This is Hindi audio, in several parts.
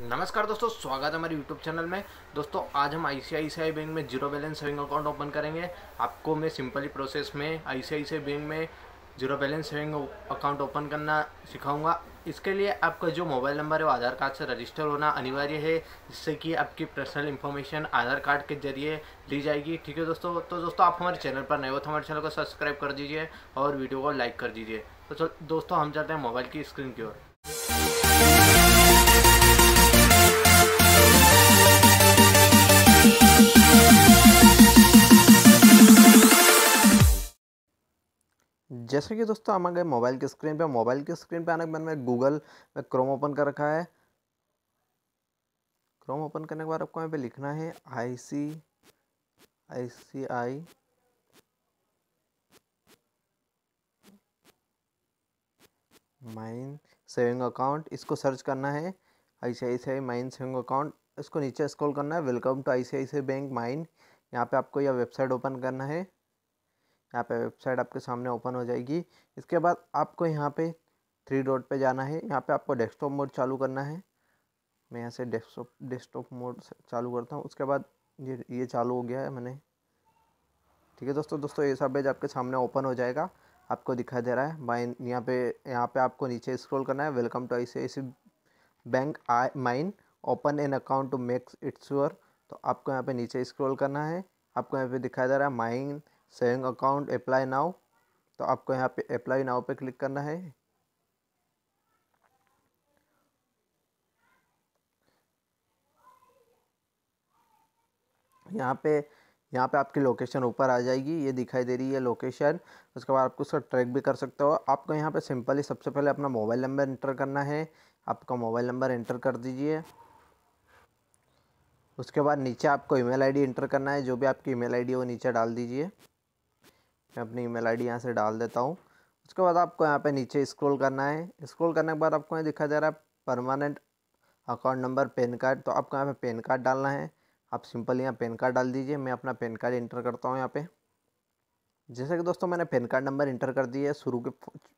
नमस्कार दोस्तों स्वागत है हमारे यूट्यूब चैनल में दोस्तों आज हम आई बैंक में zero balance saving account open करेंगे आपको मैं सिंपली प्रोसेस में आई बैंक में zero balance saving account open करना सिखाऊंगा इसके लिए आपका जो मोबाइल नंबर है वो आधार कार्ड से रजिस्टर होना अनिवार्य है जिससे कि आपकी पर्सनल इन्फॉर्मेशन आधार कार्ड के जरिए ली जाएगी ठीक है दोस्तों तो दोस्तों आप हमारे चैनल पर नए हो तो हमारे चैनल को सब्सक्राइब कर दीजिए और वीडियो को लाइक कर दीजिए तो दोस्तों हम चलते हैं मोबाइल की स्क्रीन की ओर जैसे कि दोस्तों हम आ गए मोबाइल की स्क्रीन पे मोबाइल की स्क्रीन पे आने के बाद मैं गूगल में क्रोम ओपन कर रखा है क्रोम ओपन करने के बाद आपको यहाँ पे लिखना है I C I C I mine saving account इसको सर्च करना है I C I C I mine saving account इसको नीचे स्क्रॉल करना है welcome to I C I C bank mine यहाँ पे आपको यह वेबसाइट ओपन करना है यहाँ पे वेबसाइट आपके सामने ओपन हो जाएगी इसके बाद आपको यहाँ पे थ्री डॉट पे जाना है यहाँ पे आपको डेस्कटॉप मोड चालू करना है मैं यहाँ से डेस्कटॉप डेस्कटॉप मोड चालू करता हूँ उसके बाद ये ये चालू हो गया है मैंने ठीक है दोस्तों दोस्तों ये सब पेज आपके सामने ओपन हो जाएगा आपको दिखाई दे रहा है माइन यहाँ पे यहाँ पे आपको नीचे स्क्रॉल करना है welcome to I C bank I mine open an account to makes its sure तो आपको यहाँ पे नीचे स्क्रॉल करना है आपको यहाँ पे दिखाई दे रहा है mine saving account apply now तो आपको यहाँ पे अप्लाई नाउ पे क्लिक करना है यहाँ पे यहाँ पे आपकी लोकेशन ऊपर आ जाएगी ये दिखाई दे रही है लोकेशन उसके बाद आपको उसका ट्रैक भी कर सकते हो आपको यहाँ पे सिंपली सबसे पहले अपना मोबाइल नंबर इंटर करना है आपका मोबाइल नंबर एंटर कर दीजिए उसके बाद नीचे आपको ईमेल आईडी एंटर करना है जो भी आपकी ईमेल आईडी डी वो नीचे डाल दीजिए मैं अपनी ईमेल आईडी यहाँ से डाल देता हूँ उसके बाद आपको यहाँ पे नीचे स्क्रॉल करना है स्क्रॉल करने के बाद आपको यहाँ दिखा जा रहा है permanent account number PAN card तो आपको यहाँ पे पेन कार्ड डालना है आप सिंपल यहाँ पेन कार्ड डाल दीजिए मैं अपना पैन कार्ड इंटर करता हूँ यहाँ पर जैसे कि दोस्तों मैंने पेन कार्ड नंबर इंटर कर दिया है शुरू के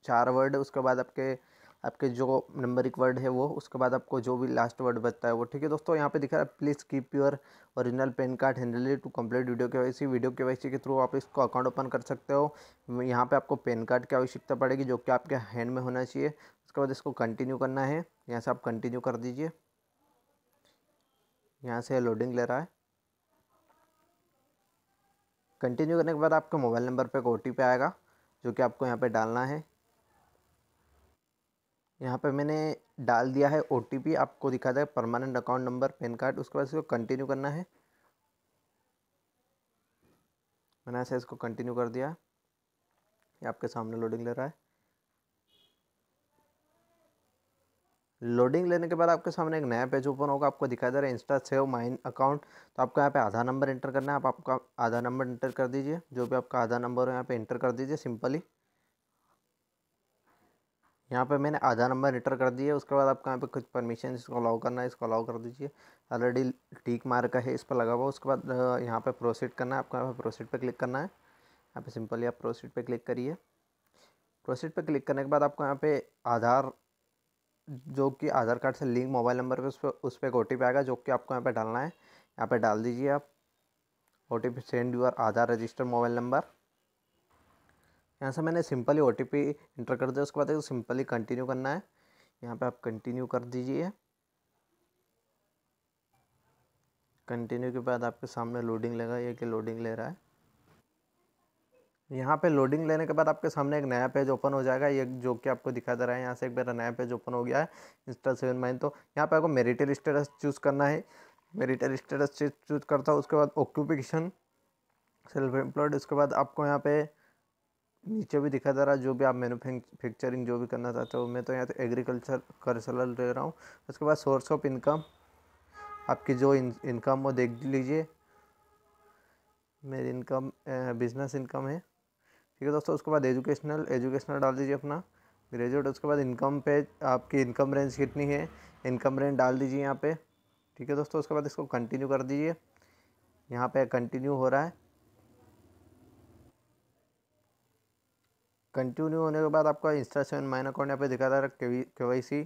चार वर्ड उसके बाद आपके आपके जो नंबर एक वर्ड है वो उसके बाद आपको जो भी लास्ट वर्ड बचता है वो ठीक है दोस्तों यहाँ पे दिखा रहा है please keep your original PAN card handle to complete video K Y C video K वैसी के थ्रू आप इसको अकाउंट ओपन कर सकते हो यहाँ पे आपको पैन कार्ड की आवश्यकता पड़ेगी जो कि आपके हैंड में होना चाहिए उसके बाद इसको कंटिन्यू करना है यहाँ से आप कंटिन्यू कर दीजिए यहाँ से लोडिंग ले रहा है कंटिन्यू करने के बाद आपके मोबाइल नंबर पर एक ओ आएगा जो कि आपको यहाँ पर डालना है यहाँ पे मैंने डाल दिया है ओ आपको दिखा जाए permanent account number PAN card उसके बाद इसको कंटिन्यू करना है मैंने ऐसे इसको कंटिन्यू कर दिया ये आपके सामने लोडिंग ले रहा है लोडिंग लेने के बाद आपके सामने एक नया पेज ओपन होगा आपको दिखाई दे रहा है इंस्टा सेव माइन अकाउंट तो आपको यहाँ पे आधार नंबर एंटर करना है आप आपका आधार नंबर एंटर कर दीजिए जो भी आपका आधार नंबर हो यहाँ पे एंटर कर दीजिए सिंपली यहाँ पे मैंने आधा नंबर इंटर कर दिया उसके बाद आपको यहाँ पे कुछ परमिशन इसको अलाउ करना है इसको अलाउ कर दीजिए ऑलरेडी टीक मार्क है इस पर लगा हुआ उसके बाद यहाँ पे प्रोसीड करना है आपको यहाँ पे प्रोसीड पे क्लिक करना है यहाँ पे सिंपली आप प्रोसीड पे क्लिक करिए प्रोसीड पे क्लिक करने के बाद आपको यहाँ पे आधार जो कि आधार कार्ड से लिंक मोबाइल नंबर पर उस पर उस पर एक ओ आएगा जो कि आपको यहाँ पर डालना है यहाँ पर डाल दीजिए आप O T P send your Aadhaar register mobile number यहाँ से मैंने सिंपली ओ टी इंटर कर दिया उसके बाद एक सिंपली कंटिन्यू करना है यहाँ पे आप कंटिन्यू कर दीजिए कंटिन्यू के बाद आपके सामने लोडिंग लेगा ये कि लोडिंग ले रहा है यहाँ पे लोडिंग लेने के बाद आपके सामने एक नया पेज ओपन हो जाएगा ये जो कि आपको दिखा दे रहा है यहाँ से एक मेरा नया पेज ओपन हो गया है इंस्टा सेवन माइन तो यहाँ पे आपको मेरिटल स्टेटस चूज़ करना है मेरिटल स्टेटस चूज करता हूँ उसके बाद ऑक्यूपेशन सेल्फ एम्प्लॉयड उसके बाद आपको यहाँ पे नीचे भी दिखा जा रहा है जो भी आप मैनुफैक्चरिंग जो भी करना चाहते हो मैं तो यहाँ तो एग्रीकल्चर कर्सलर ले रहा हूँ उसके बाद सोर्स ऑफ इनकम आपकी जो इनकम वो देख लीजिए मेरी इनकम बिजनेस इनकम है ठीक है दोस्तों उसके बाद एजुकेशनल एजुकेशनल डाल दीजिए अपना ग्रेजुएट उसके बाद इनकम पे आपकी इनकम रेंज कितनी है इनकम रेंज डाल दीजिए यहाँ पे ठीक है दोस्तों उसके बाद इसको कंटिन्यू कर दीजिए यहाँ पे कंटिन्यू हो रहा है कंटिन्यू होने के बाद आपका इंस्टा सेवन माइन अकाउंट यहाँ पे दिखा रहा है के Y C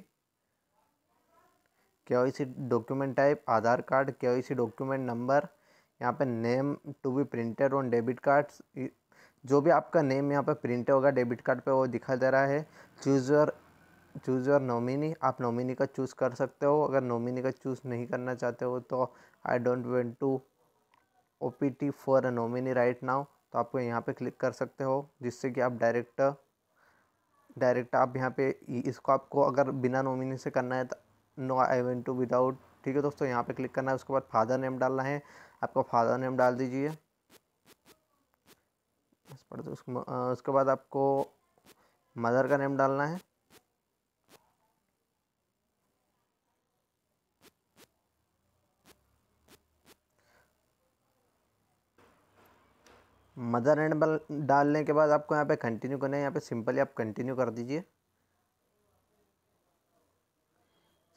K Y C document type Aadhaar card K Y C document number यहाँ पे name to be printed on debit card जो भी आपका नेम यहाँ पे प्रिंट होगा डेबिट कार्ड पे वो दिखा दे रहा है choose your choose your nominee आप नॉमिनी का चूज़ कर सकते हो अगर नॉमिनी का चूज़ नहीं करना चाहते हो तो I don't want to O P T for a nominee right now तो आपको यहाँ पे क्लिक कर सकते हो जिससे कि आप डायरेक्ट डायरेक्ट आप यहाँ पे इसको आपको अगर बिना नॉमिनी से करना है तो no I want to without ठीक है दोस्तों यहाँ पे क्लिक करना है उसके बाद फादर नेम डालना है आपका फादर नेम डाल दीजिए तो उसके बाद आपको मदर का नेम डालना है मदर एंड डालने के बाद आपको यहाँ पे कंटिन्यू करना है यहाँ पे सिंपली आप कंटिन्यू कर दीजिए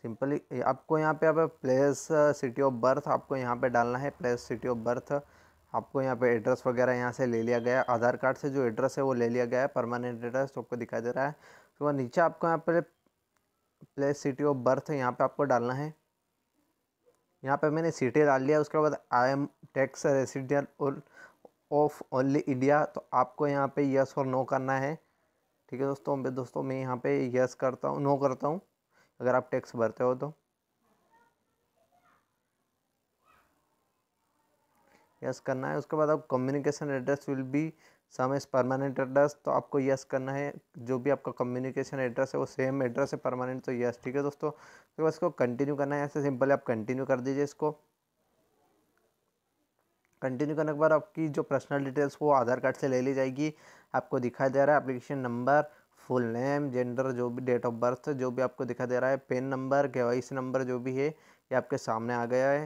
सिंपली आपको यहाँ पे आप प्लेस सिटी ऑफ बर्थ आपको यहाँ पे डालना है प्लेस सिटी ऑफ बर्थ आपको यहाँ पे एड्रेस वगैरह यहाँ से ले लिया गया है आधार कार्ड से जो एड्रेस है वो ले लिया गया है परमानेंट एड्रेस तो आपको दिखाई दे रहा है तो नीचे आपको यहाँ पर प्लेस सिटी ऑफ बर्थ यहाँ पर आपको डालना है यहाँ पर मैंने सिटी डाल लिया उसके बाद आई एम टैक्स रेसिडेंट और ऑफ ओनली इंडिया तो आपको यहाँ पे यस और नो करना है ठीक है दोस्तों मैं दोस्तों मैं यहाँ पे यस करता हूँ नो करता हूँ अगर आप टैक्स भरते हो तो यस करना है उसके बाद आप communication address will be same is permanent address तो आपको यस करना है जो भी आपका कम्युनिकेशन एड्रेस है वो सेम एड्रेस है परमानेंट तो यस ठीक है दोस्तों तो बस इसको कंटिन्यू करना है ऐसे सिंपल आप कंटिन्यू कर दीजिए इसको कंटिन्यू करने के बाद आपकी जो पर्सनल डिटेल्स वो आधार कार्ड से ले ली जाएगी आपको दिखाई दे रहा है application number full name gender जो भी डेट ऑफ बर्थ जो भी आपको दिखा दे रहा है पेन नंबर के नंबर जो भी है ये आपके सामने आ गया है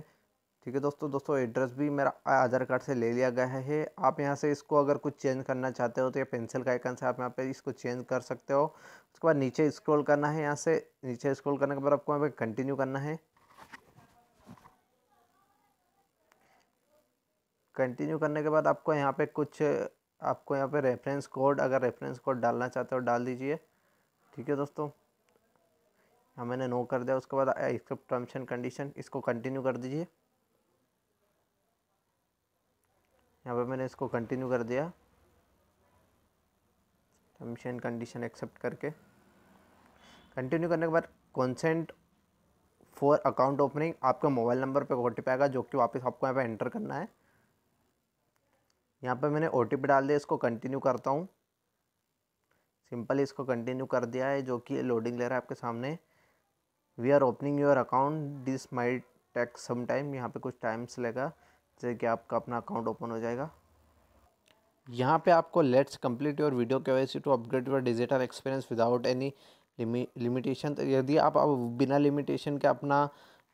ठीक है दोस्तों दोस्तों एड्रेस भी मेरा आधार कार्ड से ले लिया गया है आप यहाँ से इसको अगर कुछ चेंज करना चाहते हो तो ये पेंसिल का आइकन से आप यहाँ पे इसको चेंज कर सकते हो उसके बाद नीचे स्क्रॉल करना है यहाँ से नीचे स्क्रॉल करने के बाद आपको यहाँ पे कंटिन्यू करना है कंटिन्यू करने के बाद आपको यहाँ पे कुछ आपको यहाँ पे रेफरेंस कोड अगर रेफरेंस कोड डालना चाहते हो डाल दीजिए ठीक है दोस्तों हाँ मैंने नो कर दिया उसके बाद इसका टर्म्स एंड कंडीशन इसको कंटिन्यू कर दीजिए यहाँ पे मैंने इसको कंटिन्यू कर दिया टर्म्स एंड कंडीशन एक्सेप्ट करके कंटिन्यू करने के बाद कॉन्सेंट फॉर अकाउंट ओपनिंग आपके मोबाइल नंबर पे ओ आएगा जो कि वापस आपको यहाँ पे एंटर करना है यहाँ पे मैंने ओ डाल दिया इसको कंटिन्यू करता हूँ सिंपल इसको कंटिन्यू कर दिया है जो कि लोडिंग ले रहा है आपके सामने we are opening your account this may take some time यहाँ पे कुछ टाइम्स लेगा जैसे कि आपका अपना अकाउंट ओपन हो जाएगा यहाँ पे आपको लेट्स कंप्लीट योर वीडियो के वैसे to upgrade your digital experience without any limitation तो यदि आप, आप बिना लिमिटेशन के अपना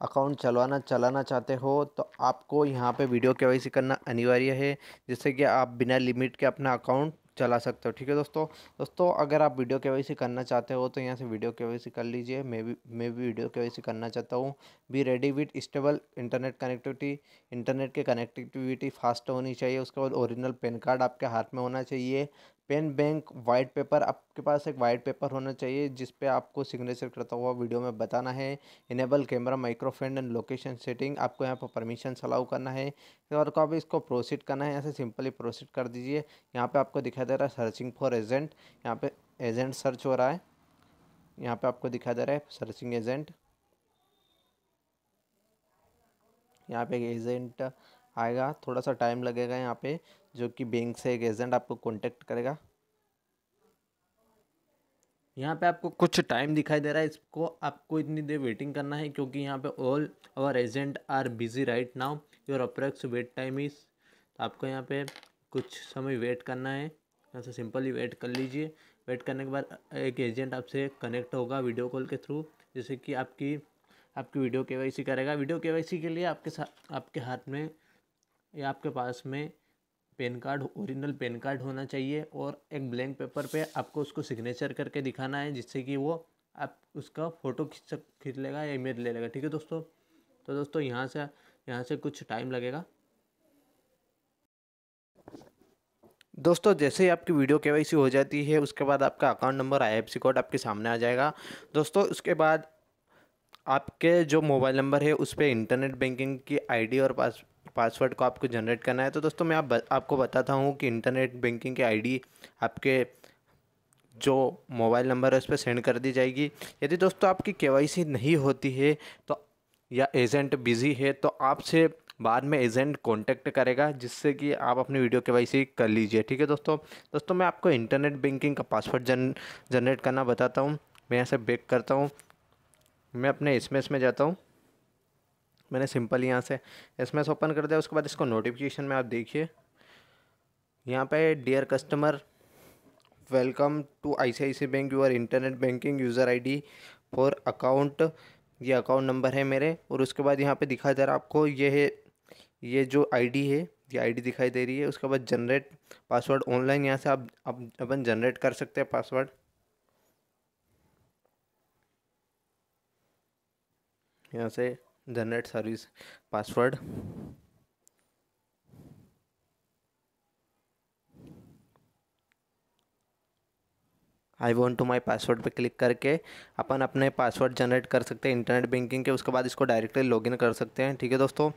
अकाउंट चलवाना चलाना चाहते हो तो आपको यहाँ पे वीडियो के करना अनिवार्य है जिससे कि आप बिना लिमिट के अपना अकाउंट चला सकते हो ठीक है दोस्तों दोस्तों अगर आप वीडियो के करना चाहते हो तो यहाँ से वीडियो के कर लीजिए मैं भी मैं भी वीडियो के करना चाहता हूँ be ready with stable internet connectivity internet के कनेक्टिविटी फास्ट होनी चाहिए उसके बाद ओरिजिनल पेन कार्ड आपके हाथ में होना चाहिए पेन बैंक वाइट पेपर आपके पास एक वाइट पेपर होना चाहिए जिस पे आपको सिग्नेचर करता हुआ वीडियो में बताना है enable camera microphone and location setting आपको यहाँ पर परमिशन अलाउ करना है और को तो आप इसको प्रोसीड करना है यहाँ से सिंपली प्रोसीड कर दीजिए यहाँ पे आपको दिखाई दे रहा है सर्चिंग फॉर एजेंट यहाँ पे एजेंट सर्च हो रहा है यहाँ पे आपको दिखाई दे रहा है सर्चिंग एजेंट यहाँ पे एजेंट आएगा थोड़ा सा टाइम लगेगा यहाँ पे जो कि बैंक से एक एजेंट आपको कॉन्टेक्ट करेगा यहाँ पे आपको कुछ टाइम दिखाई दे रहा है इसको आपको इतनी देर वेटिंग करना है क्योंकि यहाँ पे all our agent are busy right now your approx wait time is तो आपको यहाँ पे कुछ समय वेट करना है यहाँ से सिंपली वेट कर लीजिए वेट करने के बाद एक एजेंट आपसे कनेक्ट होगा वीडियो कॉल के थ्रू जैसे कि आपकी आपकी वीडियो के करेगा वीडियो के के लिए आपके साथ आपके हाथ में ये आपके पास में PAN card original PAN card होना चाहिए और एक ब्लैंक पेपर पे आपको उसको सिग्नेचर करके दिखाना है जिससे कि वो आप उसका फ़ोटो खींच खींच लेगा या इमेज ले लेगा ठीक है दोस्तों तो दोस्तों यहाँ से यहाँ से कुछ टाइम लगेगा दोस्तों जैसे ही आपकी वीडियो के हो जाती है उसके बाद आपका अकाउंट नंबर आई कोड आपके सामने आ जाएगा दोस्तों उसके बाद आपके जो मोबाइल नंबर है उस पर इंटरनेट बैंकिंग की आईडी और पास पासवर्ड को आपको जनरेट करना है तो दोस्तों मैं आप आपको बताता हूँ कि इंटरनेट बैंकिंग की आईडी आपके जो मोबाइल नंबर है उस पर सेंड कर दी जाएगी यदि दोस्तों आपकी के नहीं होती है तो या एजेंट बिज़ी है तो आपसे बाद में एजेंट कांटेक्ट करेगा जिससे कि आप अपनी वीडियो के वाई कर लीजिए ठीक है दोस्तों दोस्तों मैं आपको इंटरनेट बैंकिंग का पासवर्ड जन जनरेट करना बताता हूँ मैं यहाँ से बेक करता हूँ मैं अपने इसमें इसमें जाता हूँ मैंने सिंपल यहाँ से एस एम एस ओपन कर दिया उसके बाद इसको नोटिफिकेशन में आप देखिए यहाँ पे dear customer welcome to ICIC bank your internet banking user ID for account ये अकाउंट नंबर है मेरे और उसके बाद यहाँ पे दिखा दे रहा है आपको ये है ये जो आईडी है ये आईडी दिखाई दे रही है उसके बाद जनरेट पासवर्ड ऑनलाइन यहाँ से आप अपन जनरेट कर सकते हैं पासवर्ड यहाँ से generate service password I want to my password पे क्लिक करके अपन अपने पासवर्ड जनरेट कर सकते हैं इंटरनेट बैंकिंग के उसके बाद इसको डायरेक्टली लॉगिन कर सकते हैं ठीक है दोस्तों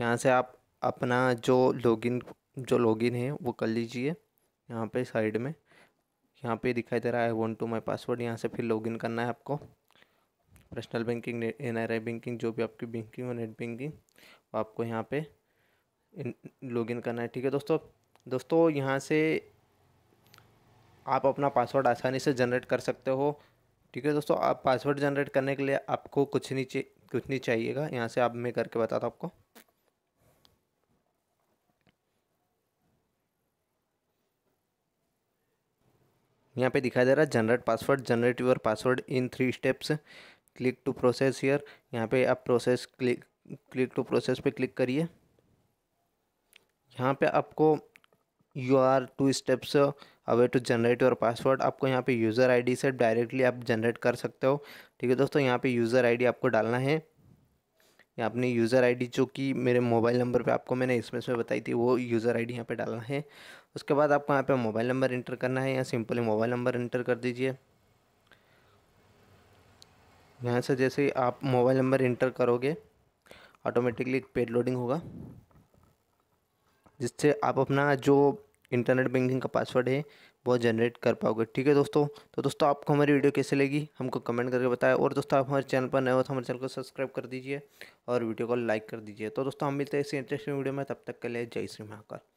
यहाँ से आप अपना जो लॉगिन जो लॉगिन है वो कर लीजिए यहाँ पे साइड में यहाँ पे दिखाई दे रहा है I want to my password यहाँ से फिर लॉगिन करना है आपको personal banking N R I banking जो भी आपकी बैंकिंग और नेट बैंकिंग आपको यहाँ पे लॉग इन करना है ठीक है दोस्तों दोस्तों यहाँ से आप अपना पासवर्ड आसानी से जनरेट कर सकते हो ठीक है दोस्तों आप पासवर्ड जनरेट करने के लिए आपको कुछ नहीं चाहिए कुछ नहीं चाहिएगा यहाँ से आप मैं करके बताता हूँ आपको यहाँ पे दिखाई दे रहा है generate password generate your password in three steps click to process here यहाँ पे आप process click click to process पे क्लिक करिए यहाँ पे आपको you are two steps away to generate your password आपको यहाँ पे यूज़र आईडी से डायरेक्टली आप जनरेट कर सकते हो ठीक है दोस्तों यहाँ पे यूज़र आईडी आपको डालना है या अपनी यूज़र आईडी जो कि मेरे मोबाइल नंबर पे आपको मैंने इसमें से बताई थी वो यूज़र आईडी यहाँ पे डालना है उसके बाद आपको यहाँ पे मोबाइल नंबर इंटर करना है या सिंपली मोबाइल नंबर इंटर कर दीजिए यहाँ से जैसे ही आप मोबाइल नंबर इंटर करोगे ऑटोमेटिकली पेड लोडिंग होगा जिससे आप अपना जो इंटरनेट बैंकिंग का पासवर्ड है वो जनरेट कर पाओगे ठीक है दोस्तों तो दोस्तों आपको हमारी वीडियो कैसे लगी हमको कमेंट करके बताएं और दोस्तों आप हमारे चैनल पर नए हो तो हमारे चैनल को सब्सक्राइब कर दीजिए और वीडियो को लाइक कर दीजिए तो दोस्तों हम मिलते हैं ऐसी इंटरेस्टिंग वीडियो में तब तक के लिए जय श्री महाकाल